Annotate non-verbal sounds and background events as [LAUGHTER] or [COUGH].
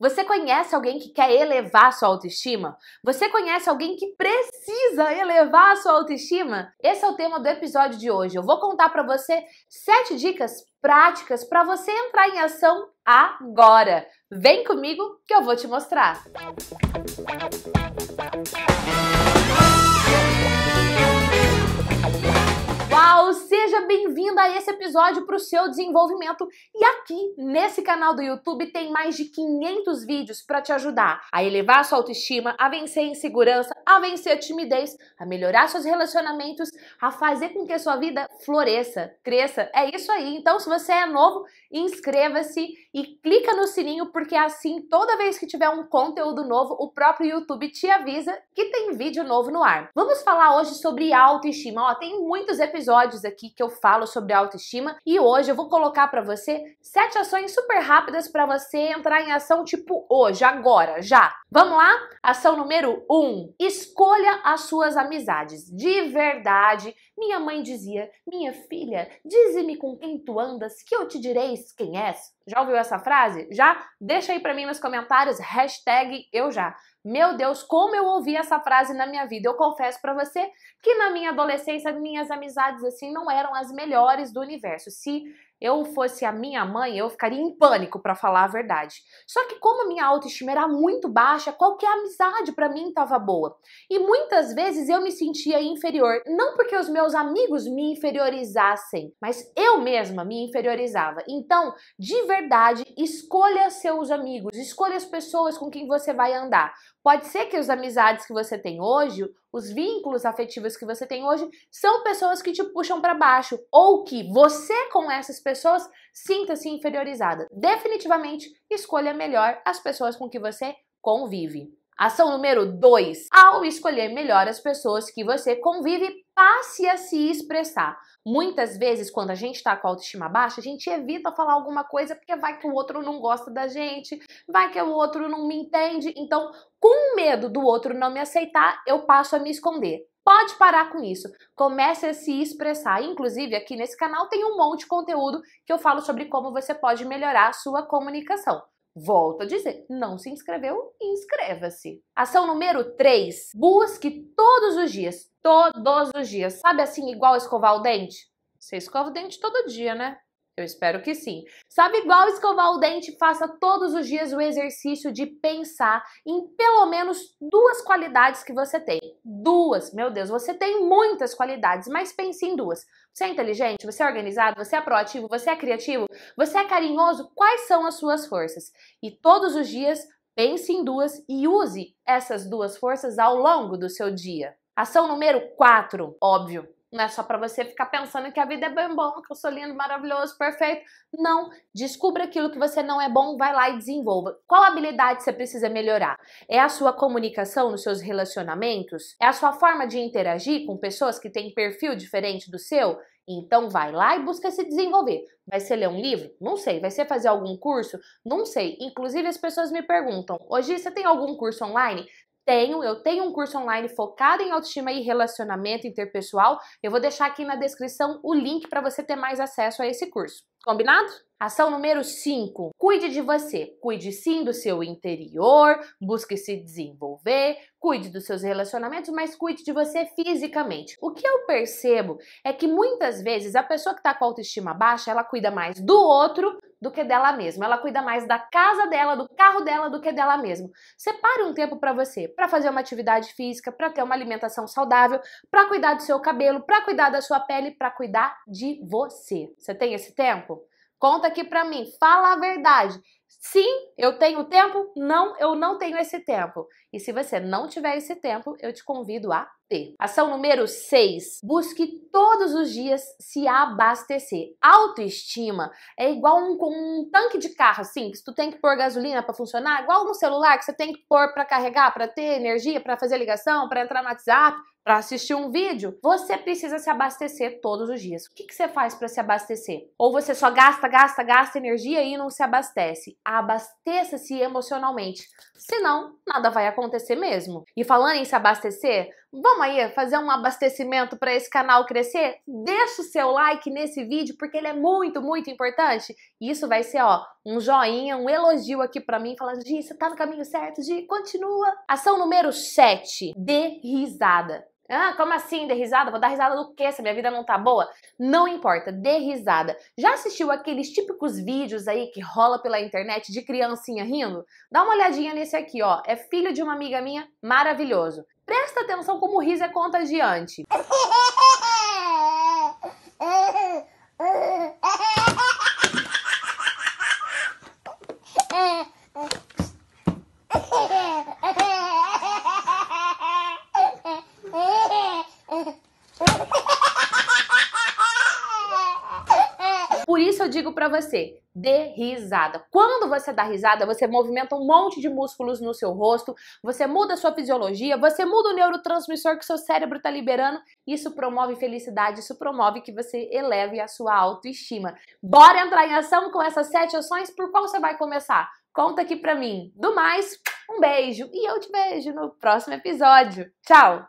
Você conhece alguém que quer elevar a sua autoestima? Você conhece alguém que precisa elevar a sua autoestima? Esse é o tema do episódio de hoje. Eu vou contar para você sete dicas práticas para você entrar em ação agora. Vem comigo que eu vou te mostrar. Música Seja bem-vinda a esse episódio para o seu desenvolvimento. E aqui, nesse canal do YouTube, tem mais de 500 vídeos para te ajudar a elevar a sua autoestima, a vencer a insegurança, a vencer a timidez, a melhorar seus relacionamentos, a fazer com que a sua vida floresça, cresça. É isso aí. Então, se você é novo, inscreva-se e clica no sininho, porque assim, toda vez que tiver um conteúdo novo, o próprio YouTube te avisa que tem vídeo novo no ar. Vamos falar hoje sobre autoestima. Ó, tem muitos episódios aqui que eu falo sobre autoestima e hoje eu vou colocar para você sete ações super rápidas para você entrar em ação tipo hoje, agora, já. Vamos lá? Ação número um, escolha as suas amizades de verdade. Minha mãe dizia: "Minha filha, dize-me com quem tu andas, que eu te direi quem és". Já ouviu essa frase? Já? Deixa aí para mim nos comentários hashtag eu já. Meu Deus, como eu ouvi essa frase na minha vida. Eu confesso para você que na minha adolescência minhas amizades assim não eram as melhores do universo. Se eu fosse a minha mãe, eu ficaria em pânico para falar a verdade. Só que como minha autoestima era muito baixa, qualquer amizade para mim estava boa. E muitas vezes eu me sentia inferior, não porque os meus amigos me inferiorizassem, mas eu mesma me inferiorizava. Então, de verdade, escolha seus amigos, escolha as pessoas com quem você vai andar. Pode ser que as amizades que você tem hoje, os vínculos afetivos que você tem hoje, são pessoas que te puxam para baixo ou que você com essas pessoas pessoas, sinta-se inferiorizada. Definitivamente, escolha melhor as pessoas com que você convive. Ação número 2. Ao escolher melhor as pessoas que você convive, passe a se expressar. Muitas vezes, quando a gente está com a autoestima baixa, a gente evita falar alguma coisa porque vai que o outro não gosta da gente, vai que o outro não me entende. Então, com medo do outro não me aceitar, eu passo a me esconder. Pode parar com isso. Comece a se expressar. Inclusive, aqui nesse canal tem um monte de conteúdo que eu falo sobre como você pode melhorar a sua comunicação. Volto a dizer, não se inscreveu? Inscreva-se. Ação número 3. Busque todos os dias, todos os dias. Sabe assim, igual escovar o dente? Você escova o dente todo dia, né? Eu espero que sim. Sabe igual escovar o dente, faça todos os dias o exercício de pensar em pelo menos duas qualidades que você tem. Duas, meu Deus, você tem muitas qualidades, mas pense em duas. Você é inteligente, você é organizado, você é proativo, você é criativo, você é carinhoso, quais são as suas forças? E todos os dias pense em duas e use essas duas forças ao longo do seu dia. Ação número 4, óbvio, não é só para você ficar pensando que a vida é bem bom, que eu sou lindo, maravilhoso, perfeito. Não. Descubra aquilo que você não é bom, vai lá e desenvolva. Qual habilidade você precisa melhorar? É a sua comunicação nos seus relacionamentos? É a sua forma de interagir com pessoas que têm perfil diferente do seu? Então vai lá e busca se desenvolver. Vai ser ler um livro? Não sei. Vai ser fazer algum curso? Não sei. Inclusive as pessoas me perguntam: "Hoje você tem algum curso online?" tenho, eu tenho um curso online focado em autoestima e relacionamento interpessoal. Eu vou deixar aqui na descrição o link para você ter mais acesso a esse curso. Combinado? Ação número 5. Cuide de você. Cuide sim do seu interior, busque se desenvolver, cuide dos seus relacionamentos, mas cuide de você fisicamente. O que eu percebo é que muitas vezes a pessoa que está com autoestima baixa, ela cuida mais do outro do que dela mesma. Ela cuida mais da casa dela, do carro dela, do que dela mesma. Separe um tempo para você, para fazer uma atividade física, para ter uma alimentação saudável, para cuidar do seu cabelo, para cuidar da sua pele, para cuidar de você. Você tem esse tempo? Conta aqui para mim, fala a verdade. Sim, eu tenho tempo. Não, eu não tenho esse tempo. E se você não tiver esse tempo, eu te convido a ter. Ação número 6. Busque todos os dias se abastecer. Autoestima é igual um, um tanque de carro, assim, que tu tem que pôr gasolina para funcionar, igual um celular que você tem que pôr para carregar, para ter energia, para fazer ligação, para entrar no WhatsApp para assistir um vídeo, você precisa se abastecer todos os dias. O que, que você faz para se abastecer? Ou você só gasta, gasta, gasta energia e não se abastece? abasteça-se emocionalmente, senão nada vai acontecer mesmo. E falando em se abastecer, vamos aí fazer um abastecimento para esse canal crescer? Deixa o seu like nesse vídeo porque ele é muito, muito importante. E isso vai ser, ó, um joinha, um elogio aqui para mim falando: "Gi, você tá no caminho certo, Gi, continua". Ação número 7: dê risada. Ah, como assim? Dê risada? Vou dar risada do quê? Se minha vida não tá boa? Não importa, dê risada. Já assistiu aqueles típicos vídeos aí que rola pela internet de criancinha rindo? Dá uma olhadinha nesse aqui, ó. É filho de uma amiga minha, maravilhoso. Presta atenção como o riso é contagiante. [LAUGHS] para você, dê risada. Quando você dá risada, você movimenta um monte de músculos no seu rosto, você muda a sua fisiologia, você muda o neurotransmissor que seu cérebro está liberando. Isso promove felicidade, isso promove que você eleve a sua autoestima. Bora entrar em ação com essas sete ações? Por qual você vai começar? Conta aqui pra mim. Do mais, um beijo e eu te vejo no próximo episódio. Tchau!